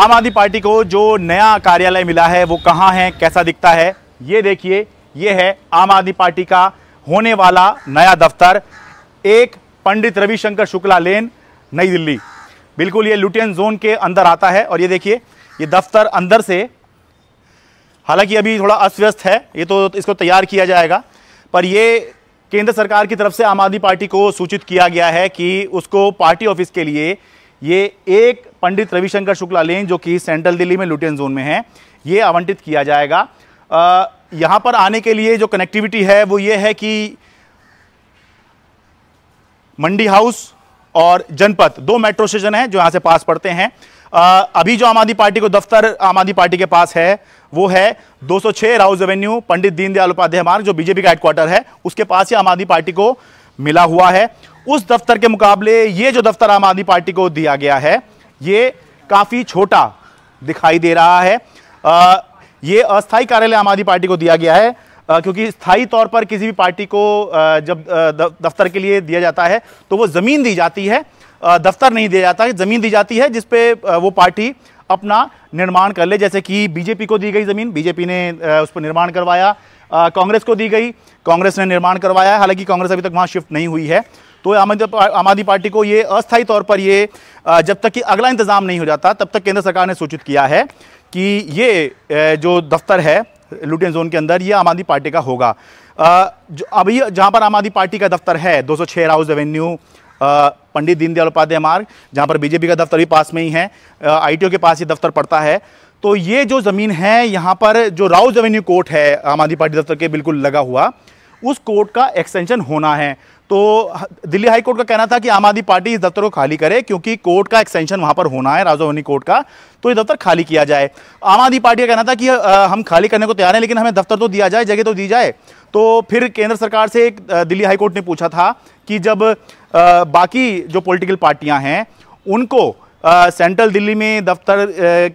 आम आदमी पार्टी को जो नया कार्यालय मिला है वो कहाँ है कैसा दिखता है ये देखिए ये है आम आदमी पार्टी का होने वाला नया दफ्तर एक पंडित रविशंकर शुक्ला लेन नई दिल्ली बिल्कुल ये लुटियन जोन के अंदर आता है और ये देखिए ये दफ्तर अंदर से हालांकि अभी थोड़ा अस्त है ये तो इसको तैयार किया जाएगा पर ये केंद्र सरकार की तरफ से आम आदमी पार्टी को सूचित किया गया है कि उसको पार्टी ऑफिस के लिए ये एक पंडित रविशंकर शुक्ला लेन जो कि सेंट्रल दिल्ली में लुटियन जोन में है ये आवंटित किया जाएगा यहाँ पर आने के लिए जो कनेक्टिविटी है वो ये है कि मंडी हाउस और जनपद दो मेट्रो स्टेशन हैं जो यहाँ से पास पड़ते हैं आ, अभी जो आम आदमी पार्टी को दफ्तर आम आदमी पार्टी के पास है वो है 206 राउस एवेन्यू पंडित दीनदयाल उपाध्याय मार्ग जो बीजेपी का हेडक्वार्टर है उसके पास ही आम आदमी पार्टी को मिला हुआ है उस दफ्तर के मुकाबले ये जो दफ्तर आम आदमी पार्टी को दिया गया है ये काफ़ी छोटा दिखाई दे रहा है आ, ये अस्थायी कार्यालय आम आदमी पार्टी को दिया गया है आ, क्योंकि स्थायी तौर पर किसी भी पार्टी को आ, जब दफ्तर के लिए दिया जाता है तो वो ज़मीन दी जाती है दफ्तर नहीं दिया जाता है ज़मीन दी जाती है जिसपे वो पार्टी अपना निर्माण कर ले जैसे कि बीजेपी को दी गई ज़मीन बीजेपी ने उस पर निर्माण करवाया कांग्रेस को दी गई कांग्रेस ने निर्माण करवाया हालांकि कांग्रेस अभी तक वहाँ शिफ्ट नहीं हुई है तो आम आदमी पार्टी को ये अस्थायी तौर पर ये जब तक कि अगला इंतज़ाम नहीं हो जाता तब तक केंद्र सरकार ने सूचित किया है कि ये जो दफ्तर है लुटेन जोन के अंदर ये आम आदमी पार्टी का होगा जो अभी जहाँ पर आम आदमी पार्टी का दफ्तर है दो सौ छः राउस एवेन्यू पंडित दीनदयाल उपाध्याय मार्ग जहाँ पर बीजेपी का दफ्तर भी पास में ही है आईटीओ के पास ये दफ्तर पड़ता है तो ये जो ज़मीन है यहाँ पर जो राउस एवेन्यू कोर्ट है आम आदमी पार्टी दफ्तर के बिल्कुल लगा हुआ उस कोर्ट का एक्सटेंशन होना है तो दिल्ली हाई कोर्ट का कहना था कि आम आदमी पार्टी इस दफ्तर को खाली करे क्योंकि कोर्ट का एक्सटेंशन वहां पर होना है राजभवनी कोर्ट का तो ये दफ्तर खाली किया जाए आम आदमी पार्टी का कहना था कि हम खाली करने को तैयार हैं लेकिन हमें दफ्तर तो दिया जाए जगह तो दी जाए तो फिर केंद्र सरकार से एक दिल्ली कोर्ट ने पूछा था कि जब बाकी जो पोलिटिकल पार्टियाँ हैं उनको सेंट्रल दिल्ली में दफ्तर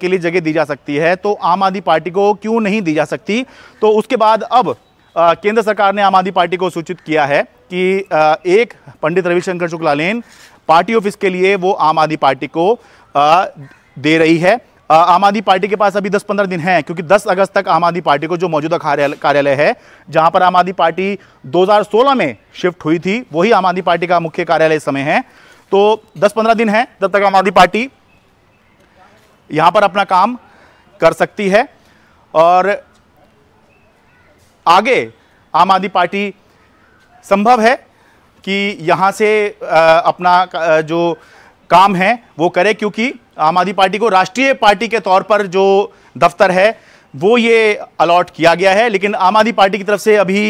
के लिए जगह दी जा सकती है तो आम आदमी पार्टी को क्यों नहीं दी जा सकती तो उसके बाद अब केंद्र सरकार ने आम आदमी पार्टी को सूचित किया है कि एक पंडित रविशंकर शुक्लालेन पार्टी ऑफिस के लिए वो आम आदमी पार्टी को दे रही है आम आदमी पार्टी के पास अभी 10-15 दिन हैं क्योंकि 10 अगस्त तक आम आदमी पार्टी को जो मौजूदा कार्यालय है जहां पर आम आदमी पार्टी 2016 में शिफ्ट हुई थी वही आम आदमी पार्टी का मुख्य कार्यालय समय है तो 10-15 दिन है तब तक आम आदमी पार्टी यहां पर अपना काम कर सकती है और आगे आम आदमी पार्टी संभव है कि यहाँ से अपना जो काम है वो करे क्योंकि आम आदमी पार्टी को राष्ट्रीय पार्टी के तौर पर जो दफ्तर है वो ये अलॉट किया गया है लेकिन आम आदमी पार्टी की तरफ से अभी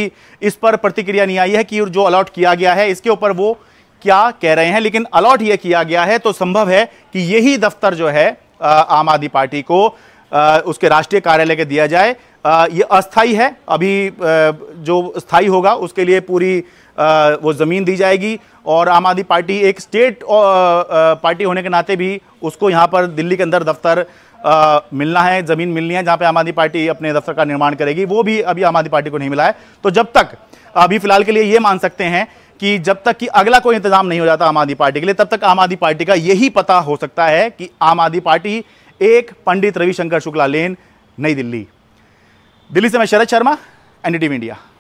इस पर प्रतिक्रिया नहीं आई है कि जो अलॉट किया गया है इसके ऊपर वो क्या कह रहे हैं लेकिन अलॉट ये किया गया है तो संभव है कि यही दफ्तर जो है आम आदमी पार्टी को उसके राष्ट्रीय कार्यालय के दिया जाए ये अस्थाई है अभी जो स्थाई होगा उसके लिए पूरी वो ज़मीन दी जाएगी और आम आदमी पार्टी एक स्टेट पार्टी होने के नाते भी उसको यहाँ पर दिल्ली के अंदर दफ्तर आ, मिलना है ज़मीन मिलनी है जहाँ पे आम आदमी पार्टी अपने दफ्तर का निर्माण करेगी वो भी अभी आम आदमी पार्टी को नहीं मिला है तो जब तक अभी फिलहाल के लिए ये मान सकते हैं कि जब तक कि अगला कोई इंतजाम नहीं हो जाता आम आदमी पार्टी के लिए तब तक आम आदमी पार्टी का यही पता हो सकता है कि आम आदमी पार्टी एक पंडित रविशंकर शुक्ला लेन नई दिल्ली दिल्ली से मैं शरद शर्मा एन इंडिया